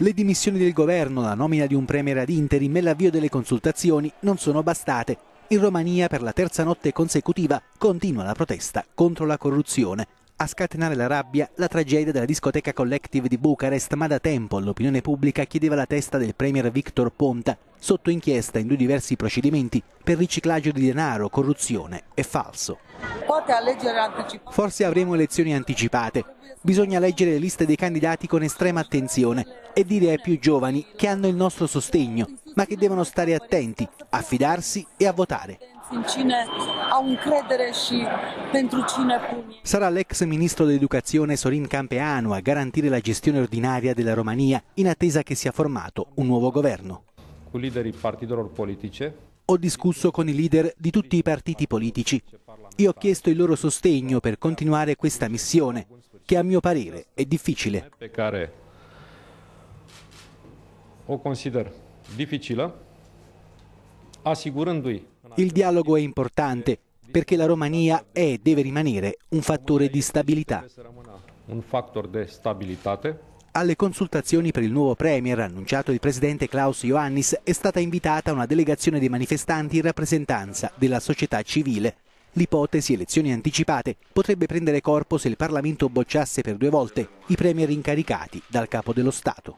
Le dimissioni del governo, la nomina di un premier ad interim e l'avvio delle consultazioni non sono bastate. In Romania per la terza notte consecutiva continua la protesta contro la corruzione a scatenare la rabbia la tragedia della discoteca collective di Bucarest, ma da tempo l'opinione pubblica chiedeva la testa del premier Victor Ponta, sotto inchiesta in due diversi procedimenti per riciclaggio di denaro, corruzione e falso. Forse avremo elezioni anticipate. Bisogna leggere le liste dei candidati con estrema attenzione e dire ai più giovani che hanno il nostro sostegno, ma che devono stare attenti, affidarsi e a votare în cine au încredere și pentru cine pun. Sarà l'ex ministro dell'educazione Sorin Campeanu a garantire la gestione ordinaria della Romania in attesa che sia formato un nuovo governo. Cu liderii partidelor politice ho discusso con i leader di tutti i partiti politici e ho chiesto il loro sostegno per continuare questa missione, che a mio parere è difficile. O consider difficile, asigurându-i il dialogo è importante perché la Romania è e deve rimanere un fattore di stabilità. Un fattore di stabilità alle consultazioni per il nuovo Premier annunciato il presidente Klaus Ioannis è stata invitata una delegazione dei manifestanti in rappresentanza della società civile. L'ipotesi elezioni anticipate potrebbe prendere corpo se il Parlamento bocciasse per due volte i Premier incaricati dal capo dello Stato.